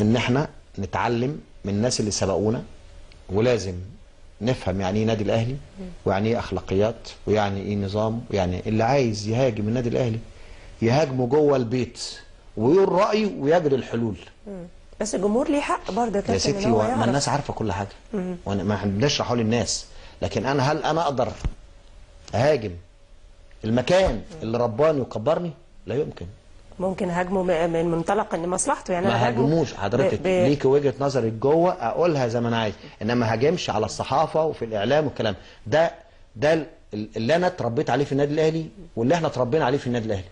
ان احنا نتعلم من الناس اللي سبقونا ولازم نفهم يعني ايه نادي الاهلي ويعني ايه اخلاقيات ويعني ايه نظام ويعني إيه اللي عايز يهاجم النادي الاهلي يهاجمه جوه البيت ويقول رايه ويجري الحلول بس الجمهور ليه حق برضه يا ستي و... ما الناس عارفه كل حاجه وانا ما بنشرحه للناس لكن انا هل انا اقدر اهاجم المكان اللي رباني وكبرني لا يمكن ممكن هاجمه من منطلق ان مصلحته يعني ما هاجموش حضرتك ب... ليك وجهه نظرك جوه اقولها زي ما انا عايز انما ما هاجمش على الصحافه وفي الاعلام والكلام ده ده اللي انا اتربيت عليه في النادي الاهلي واللي احنا اتربينا عليه في النادي الاهلي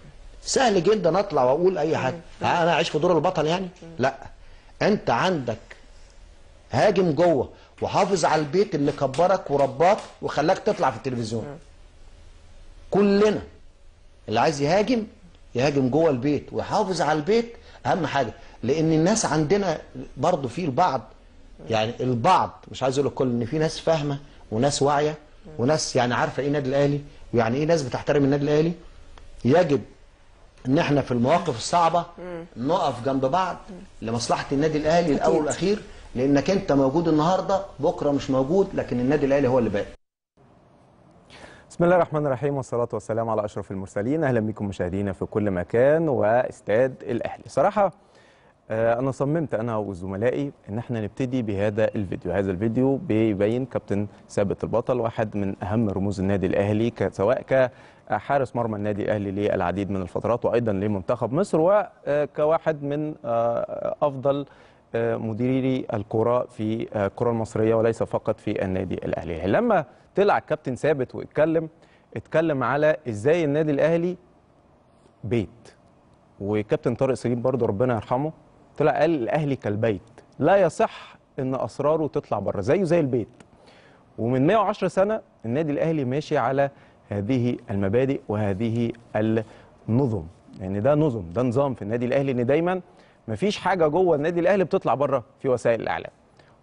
سهل جدا اطلع واقول اي حاجه انا اعيش في دور البطل يعني لا انت عندك هاجم جوه وحافظ على البيت اللي كبرك ورباك وخلاك تطلع في التلفزيون كلنا اللي عايز يهاجم يهاجم جوه البيت ويحافظ على البيت اهم حاجه لان الناس عندنا برضو في البعض يعني البعض مش عايز اقول الكل ان في ناس فاهمه وناس واعيه وناس يعني عارفه ايه النادي الاهلي ويعني ايه ناس بتحترم النادي الاهلي يجب ان احنا في المواقف الصعبه نقف جنب بعض لمصلحه النادي الاهلي الاول والاخير لانك انت موجود النهارده بكره مش موجود لكن النادي الاهلي هو اللي باقي بسم الله الرحمن الرحيم والصلاة والسلام على أشرف المرسلين أهلا بكم مشاهدينا في كل مكان واستاد الأهلي صراحة آه، أنا صممت أنا وزملائي إن احنا نبتدي بهذا الفيديو هذا الفيديو بيبين كابتن ثابت البطل واحد من أهم رموز النادي الأهلي سواء كحارس مرمى النادي الأهلي للعديد من الفترات وأيضا لمنتخب مصر وكواحد آه، من آه، أفضل مديري الكرة في الكرة المصرية وليس فقط في النادي الأهلي لما طلع الكابتن ثابت واتكلم اتكلم على ازاي النادي الاهلي بيت وكابتن طارق سليم برضه ربنا يرحمه طلع قال الاهلي كالبيت لا يصح ان اسراره تطلع بره زيه زي البيت ومن 110 سنه النادي الاهلي ماشي على هذه المبادئ وهذه النظم يعني ده نظم ده نظام في النادي الاهلي ان دايما مفيش حاجه جوه النادي الاهلي بتطلع بره في وسائل الاعلام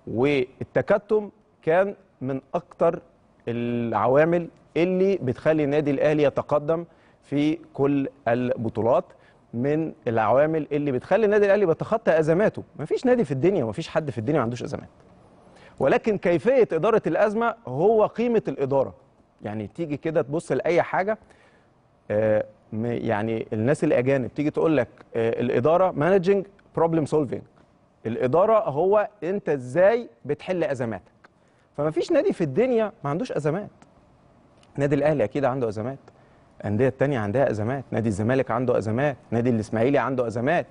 والتكتم كان من اكتر العوامل اللي بتخلي النادي الاهلي يتقدم في كل البطولات من العوامل اللي بتخلي النادي الاهلي بيتخطى ازماته مفيش نادي في الدنيا ومفيش حد في الدنيا ما عندوش ازمات ولكن كيفيه اداره الازمه هو قيمه الاداره يعني تيجي كده تبص لاي حاجه آه، يعني الناس الاجانب تيجي تقول لك آه، الاداره مانجنج بروبلم سولفنج الاداره هو انت ازاي بتحل ازماتك فما فيش نادي في الدنيا ما عندوش ازمات نادي الاهلي اكيد عنده ازمات الانديه الثانيه عندها ازمات نادي الزمالك عنده ازمات نادي الاسماعيلي عنده ازمات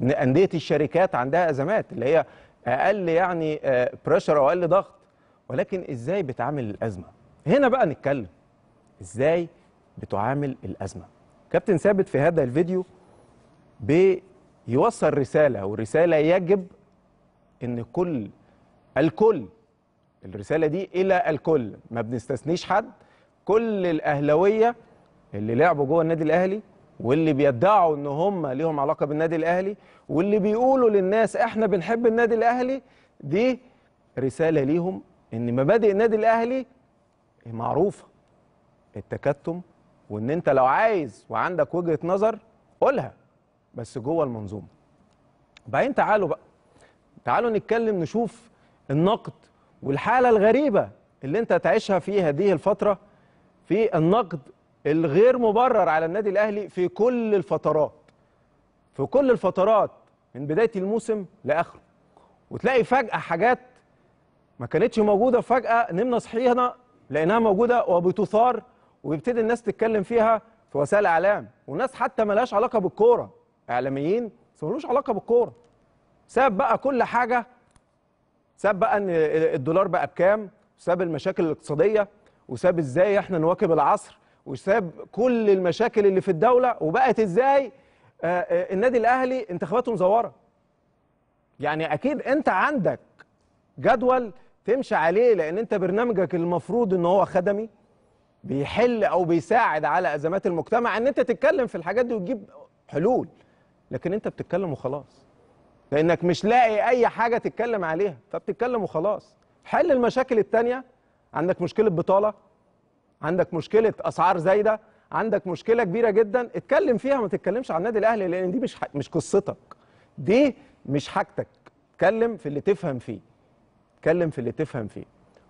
انديه الشركات عندها ازمات اللي هي اقل يعني بريشر آه، او اقل ضغط ولكن ازاي بتعامل الازمه هنا بقى نتكلم ازاي بتعامل الازمه كابتن ثابت في هذا الفيديو بيوصل رساله والرساله يجب ان كل الكل الرسالة دي إلى الكل ما بنستثنيش حد كل الأهلوية اللي لعبوا جوه النادي الأهلي واللي بيدعوا إن هم ليهم علاقة بالنادي الأهلي واللي بيقولوا للناس إحنا بنحب النادي الأهلي دي رسالة ليهم إن مبادئ النادي الأهلي معروفة التكتم وإن أنت لو عايز وعندك وجهة نظر قولها بس جوه المنظومة بعدين تعالوا بقى تعالوا نتكلم نشوف النقد والحالة الغريبة اللي انت تعيشها في هذه الفترة في النقد الغير مبرر على النادي الأهلي في كل الفترات في كل الفترات من بداية الموسم لآخره وتلاقي فجأة حاجات ما كانتش موجودة فجأة نمنا صحينا لقيناها موجودة وبتثار ويبتدي الناس تتكلم فيها في وسائل الإعلام والناس حتى ملاش علاقة بالكورة إعلاميين بس ملوش علاقة بالكورة ساب بقى كل حاجة ساب بقى ان الدولار بقى بكام وساب المشاكل الاقتصاديه وساب ازاي احنا نواكب العصر وساب كل المشاكل اللي في الدوله وبقت ازاي آه، آه، النادي الاهلي انتخاباته مزوره يعني اكيد انت عندك جدول تمشي عليه لان انت برنامجك المفروض ان هو خدمي بيحل او بيساعد على ازمات المجتمع ان انت تتكلم في الحاجات دي وتجيب حلول لكن انت بتتكلم وخلاص لانك مش لاقي اي حاجه تتكلم عليها فبتتكلم وخلاص حل المشاكل التانية عندك مشكله بطاله عندك مشكله اسعار زايده عندك مشكله كبيره جدا اتكلم فيها ما تتكلمش عن النادي الاهلي لان دي مش ح... مش قصتك دي مش حاجتك اتكلم في اللي تفهم فيه اتكلم في اللي تفهم فيه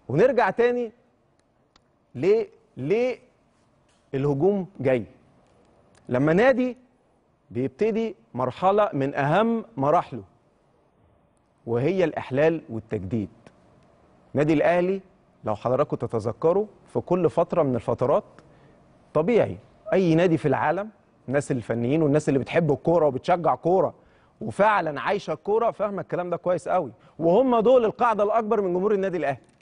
ونرجع تاني ليه ليه الهجوم جاي لما نادي بيبتدي مرحلة من أهم مراحله وهي الإحلال والتجديد نادي الأهلي لو حضراتكم تتذكروا في كل فترة من الفترات طبيعي أي نادي في العالم الناس الفنيين والناس اللي بتحب الكورة وبتشجع كورة وفعلا عايشة الكورة فاهمة الكلام ده كويس قوي وهم دول القاعدة الأكبر من جمهور النادي الأهلي